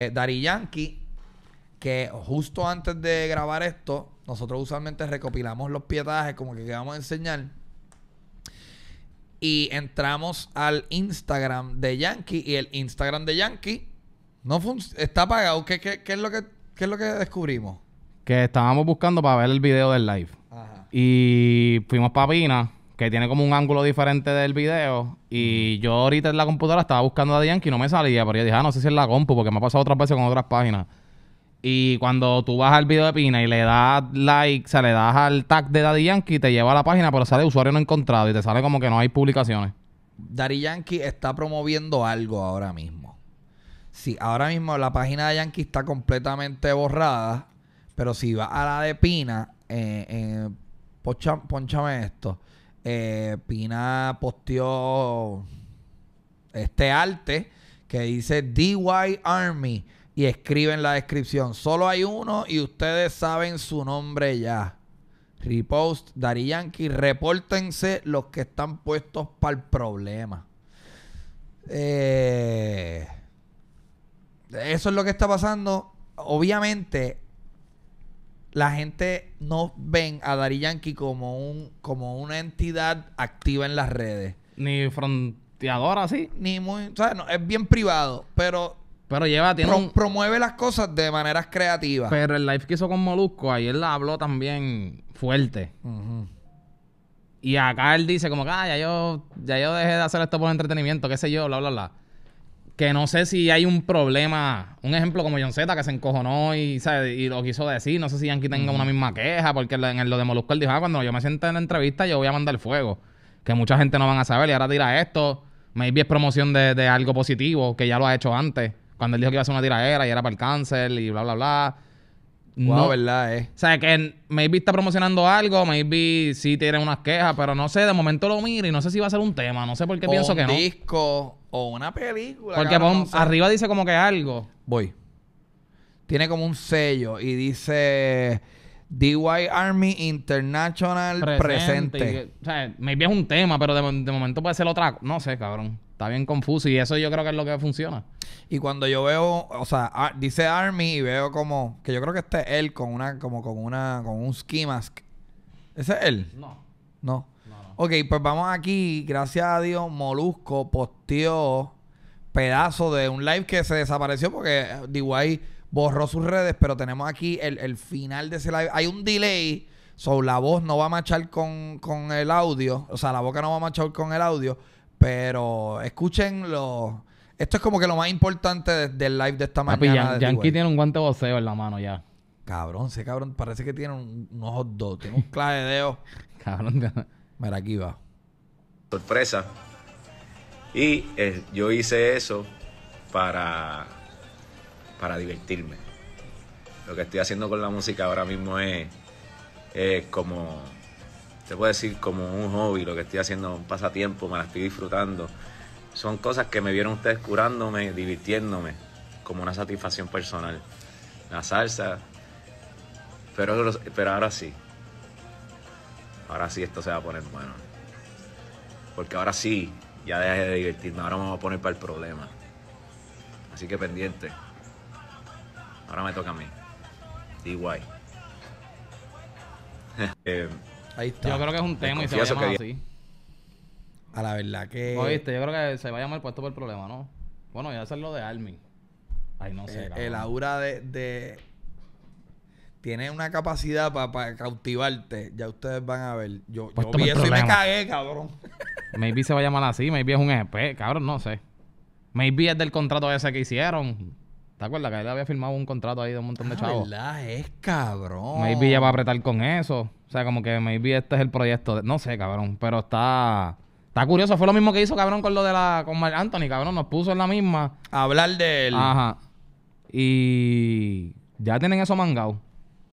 eh, Dari Yankee, que justo antes de grabar esto, nosotros usualmente recopilamos los pietajes, como que vamos a enseñar. Y entramos al Instagram de Yankee. Y el Instagram de Yankee no está apagado. ¿Qué, es lo que, lo que descubrimos? Que estábamos buscando para ver el video del live. Y fuimos para Pina que tiene como un ángulo diferente del video. Y yo ahorita en la computadora estaba buscando a Yankee y no me salía, pero yo dije, ah, no sé si es la compu, porque me ha pasado otras veces con otras páginas. Y cuando tú vas al video de Pina y le das like, o sea, le das al tag de Daddy Yankee, te lleva a la página, pero sale usuario no encontrado y te sale como que no hay publicaciones. Daddy Yankee está promoviendo algo ahora mismo. Sí, ahora mismo la página de Yankee está completamente borrada, pero si vas a la de Pina, eh, eh, ponchame esto eh, Pina posteó este arte que dice DY Army y escribe en la descripción. Solo hay uno y ustedes saben su nombre ya. Repost, Dari Yankee, repórtense los que están puestos para el problema. Eh, eso es lo que está pasando. Obviamente, la gente no ven a Dari Yankee como, un, como una entidad activa en las redes. Ni fronteadora, así. Ni muy. O sea, no, es bien privado, pero. Pero lleva, tiene Promueve las cosas de maneras creativas. Pero el live que hizo con Molusco, ahí él habló también fuerte. Y acá él dice como que, ah, yo, ya yo dejé de hacer esto por entretenimiento, qué sé yo, bla, bla, bla que no sé si hay un problema, un ejemplo como John Z que se encojonó y, lo quiso decir, no sé si Yankee tenga una misma queja, porque en lo de Molusco él dijo, ah, cuando yo me siento en la entrevista yo voy a mandar fuego, que mucha gente no van a saber y ahora tira esto, me es promoción de, de algo positivo que ya lo ha hecho antes, cuando él dijo que iba a hacer una tiradera y era para el cáncer y bla, bla, bla. Wow, no, verdad, eh. O sea, que maybe está promocionando algo, maybe sí tiene unas quejas, pero no sé, de momento lo miro y no sé si va a ser un tema, no sé por qué pienso que no. Un disco o una película. Porque arriba dice como que algo. Voy. Tiene como un sello y dice DY Army International presente. o sea, maybe es un tema, pero de, momento puede ser otra. No sé, cabrón. Está bien confuso y eso yo creo que es lo que funciona. Y cuando yo veo, o sea, dice Army y veo como que yo creo que este es él con una, como con una, con un ski mask. ¿Ese es él? No. No. Ok, pues vamos aquí. Gracias a Dios, Molusco posteó pedazo de un live que se desapareció porque DY borró sus redes, pero tenemos aquí el, final de ese live. Hay un delay, so la voz no va a marchar con, el audio, o sea, la boca no va a marchar con el audio, pero escúchenlo. Esto es como que lo más importante del live de esta mañana. Yankee tiene un guante voceo en la mano ya. Cabrón, ese cabrón parece que tiene un, unos dos tiene un clave de dedo. cabrón. Mira, aquí va. Sorpresa. Y eh, yo hice eso para para divertirme. Lo que estoy haciendo con la música ahora mismo es, como, te puedo decir, como un hobby, lo que estoy haciendo, un pasatiempo, me la estoy disfrutando. Son cosas que me vieron ustedes curándome, divirtiéndome, como una satisfacción personal. La salsa, pero, pero ahora sí, ahora sí esto se va a poner bueno. Porque ahora sí, ya dejé de divertirme, ahora me voy a poner para el problema. Así que pendiente. Ahora me toca a mí. DY. eh, Ahí está. Yo creo que es un tema y se va a llamar así. A la verdad que. Oíste, yo creo que se va a llamar puesto por el problema, ¿no? Bueno, ya lo de Armin. Ay, no sé. Eh, el aura de, Tiene una capacidad para cautivarte. Ya ustedes van a ver. Yo, yo vi eso y me cagué, cabrón. Maybe se va a llamar así. Maybe es un EP, cabrón, no sé. Maybe es del contrato ese que hicieron. ¿Te acuerdas que él había firmado un contrato ahí de un montón de ah, chavos? verdad, es cabrón. Maybe ya va a apretar con eso. O sea, como que maybe este es el proyecto. No sé, cabrón, pero está... Está curioso. Fue lo mismo que hizo, cabrón, con lo de la... Con Anthony, cabrón. Nos puso en la misma. hablar de él. Ajá. Y... Ya tienen eso mangado.